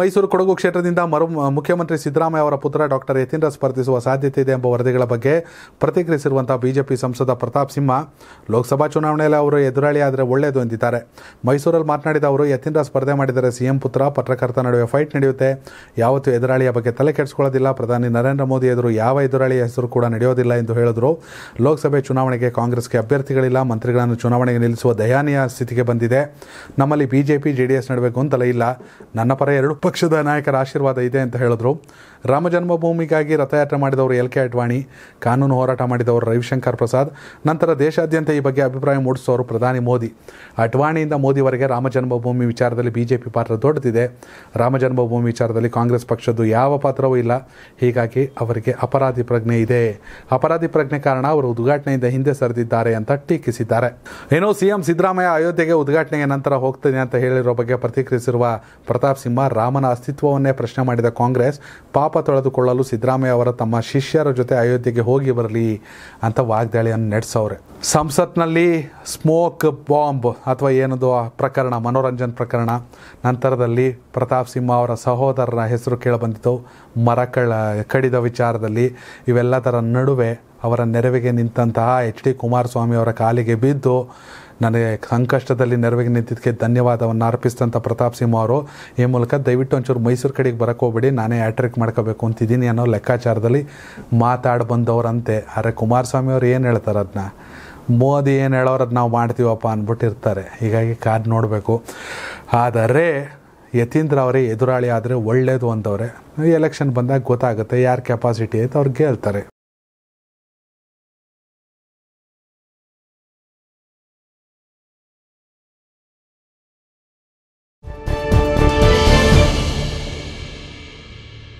ಮೈಸೂರು ಕೊಡಗು ಕ್ಷೇತ್ರದಿಂದ ಮರು ಮುಖ್ಯಮಂತ್ರಿ ಸಿದ್ದರಾಮಯ್ಯ ಅವರ ಪುತ್ರ ಡಾಕ್ಟರ್ ಯತೀಂದ್ರ ಸ್ಪರ್ಧಿಸುವ ಸಾಧ್ಯತೆ ಇದೆ ಎಂಬ ವರದಿಗಳ ಬಗ್ಗೆ ಪ್ರತಿಕ್ರಿಯಿಸಿರುವಂತಹ ಬಿಜೆಪಿ ಸಂಸದ ಪ್ರತಾಪ್ ಸಿಂಹ ಲೋಕಸಭಾ ಚುನಾವಣೆಯಲ್ಲಿ ಅವರು ಎದುರಾಳಿ ಆದರೆ ಒಳ್ಳೆಯದು ಎಂದಿದ್ದಾರೆ ಮೈಸೂರಲ್ಲಿ ಮಾತನಾಡಿದ ಅವರು ಯತೀಂದ್ರ ಸ್ಪರ್ಧೆ ಮಾಡಿದರೆ ಸಿಎಂ ಪುತ್ರ ಪತ್ರಕರ್ತ ನಡುವೆ ಫೈಟ್ ನಡೆಯುತ್ತೆ ಯಾವತ್ತೂ ಎದುರಾಳಿಯ ಬಗ್ಗೆ ತಲೆ ಕೆಡಿಸಿಕೊಳ್ಳೋದಿಲ್ಲ ಪ್ರಧಾನಿ ನರೇಂದ್ರ ಮೋದಿ ಎದುರು ಯಾವ ಎದುರಾಳಿಯ ಹೆಸರು ಕೂಡ ನಡೆಯೋದಿಲ್ಲ ಎಂದು ಹೇಳಿದರು ಲೋಕಸಭೆ ಚುನಾವಣೆಗೆ ಕಾಂಗ್ರೆಸ್ಗೆ ಅಭ್ಯರ್ಥಿಗಳಿಲ್ಲ ಮಂತ್ರಿಗಳನ್ನು ಚುನಾವಣೆಗೆ ನಿಲ್ಲಿಸುವ ದಯಾನೀಯ ಸ್ಥಿತಿಗೆ ಬಂದಿದೆ ನಮ್ಮಲ್ಲಿ ಬಿಜೆಪಿ ಜೆಡಿಎಸ್ ನಡುವೆ ಗೊಂದಲ ಇಲ್ಲ ನನ್ನ ಪರ ಎರಡು ಪಕ್ಷದ ನಾಯಕರ ಆಶೀರ್ವಾದ ಇದೆ ಅಂತ ಹೇಳಿದ್ರು ರಾಮ ಜನ್ಮಭೂಮಿಗಾಗಿ ರಥಯಾತ್ರೆ ಮಾಡಿದವರು ಎಲ್ ಕೆ ಅಡ್ವಾಣಿ ಕಾನೂನು ಹೋರಾಟ ಮಾಡಿದವರು ರವಿಶಂಕರ್ ಪ್ರಸಾದ್ ನಂತರ ದೇಶಾದ್ಯಂತ ಈ ಬಗ್ಗೆ ಅಭಿಪ್ರಾಯ ಮೂಡಿಸುವವರು ಪ್ರಧಾನಿ ಮೋದಿ ಅಡ್ವಾಣಿಯಿಂದ ಮೋದಿವರೆಗೆ ರಾಮ ಜನ್ಮಭೂಮಿ ವಿಚಾರದಲ್ಲಿ ಬಿ ಜೆ ಪಿ ಪಾತ್ರ ದೊಡ್ಡದಿದೆ ರಾಮ ಜನ್ಮಭೂಮಿ ವಿಚಾರದಲ್ಲಿ ಕಾಂಗ್ರೆಸ್ ಪಕ್ಷದ್ದು ಯಾವ ಪಾತ್ರವೂ ಇಲ್ಲ ಹೀಗಾಗಿ ಅವರಿಗೆ ಅಪರಾಧಿ ಪ್ರಜ್ಞೆ ಇದೆ ಅಪರಾಧಿ ಪ್ರಜ್ಞೆ ಕಾರಣ ಅವರು ಉದ್ಘಾಟನೆಯಿಂದ ಹಿಂದೆ ಸರಿದಿದ್ದಾರೆ ಅಂತ ಟೀಕಿಸಿದ್ದಾರೆ ಏನೋ ಸಿಎಂ ಸಿದ್ದರಾಮಯ್ಯ ಅಯೋಧ್ಯೆಗೆ ಉದ್ಘಾಟನೆಗೆ ನಂತರ ಹೋಗ್ತದೆ ಅಂತ ಹೇಳಿರೋ ಬಗ್ಗೆ ಪ್ರತಿಕ್ರಿಯಿಸಿರುವ ಪ್ರತಾಪ್ ಸಿಂಹ ರಾಮ ರಾಮನ ಅಸ್ತಿತ್ವವನ್ನೇ ಪ್ರಶ್ನೆ ಮಾಡಿದ ಕಾಂಗ್ರೆಸ್ ಪಾಪ ತೊಳೆದುಕೊಳ್ಳಲು ಸಿದ್ದರಾಮಯ್ಯ ಅವರ ತಮ್ಮ ಶಿಷ್ಯರ ಜೊತೆ ಅಯೋಧ್ಯೆಗೆ ಹೋಗಿ ಬರಲಿ ಅಂತ ವಾಗ್ದಾಳಿಯನ್ನು ನಡೆಸೋರೆ ಸಂಸತ್ನಲ್ಲಿ ಸ್ಮೋಕ್ ಬಾಂಬ್ ಅಥವಾ ಏನದು ಪ್ರಕರಣ ಮನೋರಂಜನ್ ಪ್ರಕರಣ ನಂತರದಲ್ಲಿ ಪ್ರತಾಪ್ ಸಿಂಹ ಅವರ ಸಹೋದರನ ಹೆಸರು ಕೇಳಬಂದಿತು ಮರ ಕಳ ಕಡಿದ ವಿಚಾರದಲ್ಲಿ ಇವೆಲ್ಲದರ ನಡುವೆ ಅವರ ನೆರವಿಗೆ ನಿಂತಹ ಎಚ್ ಡಿ ಕುಮಾರಸ್ವಾಮಿ ಅವರ ಕಾಲಿಗೆ ಬಿದ್ದು ನನಗೆ ಸಂಕಷ್ಟದಲ್ಲಿ ನೆರವಿಗೆ ನಿಂತಿದ್ದಕ್ಕೆ ಧನ್ಯವಾದವನ್ನು ಅರ್ಪಿಸಿದಂಥ ಪ್ರತಾಪ್ ಸಿಂಹ ಅವರು ಈ ಮೂಲಕ ದಯವಿಟ್ಟು ಒಂಚೂರು ಮೈಸೂರು ಕಡೆಗೆ ಬರಕ್ಕೆ ಹೋಗ್ಬಿಡಿ ನಾನೇ ಆ್ಯಟ್ರಿಕ್ ಮಾಡ್ಕೋಬೇಕು ಅಂತಿದ್ದೀನಿ ಅನ್ನೋ ಲೆಕ್ಕಾಚಾರದಲ್ಲಿ ಮಾತಾಡಿ ಬಂದವರಂತೆ ಅರೆ ಕುಮಾರಸ್ವಾಮಿ ಅವರು ಏನು ಹೇಳ್ತಾರೆ ಅದನ್ನ ಮೋದಿ ಏನು ಹೇಳೋರು ಅದು ನಾವು ಮಾಡ್ತೀವಪ್ಪ ಅಂದ್ಬಿಟ್ಟಿರ್ತಾರೆ ಹೀಗಾಗಿ ಕಾದು ನೋಡಬೇಕು ಆದರೆ ಯತೀಂದ್ರ ಅವರೇ ಎದುರಾಳಿ ಆದರೆ ಒಳ್ಳೆಯದು ಅಂತವ್ರೆ ಎಲೆಕ್ಷನ್ ಬಂದಾಗ ಗೊತ್ತಾಗುತ್ತೆ ಯಾರು ಕೆಪಾಸಿಟಿ ಐತೆ ಅವ್ರಿಗೆ ಗೆಲ್ತಾರೆ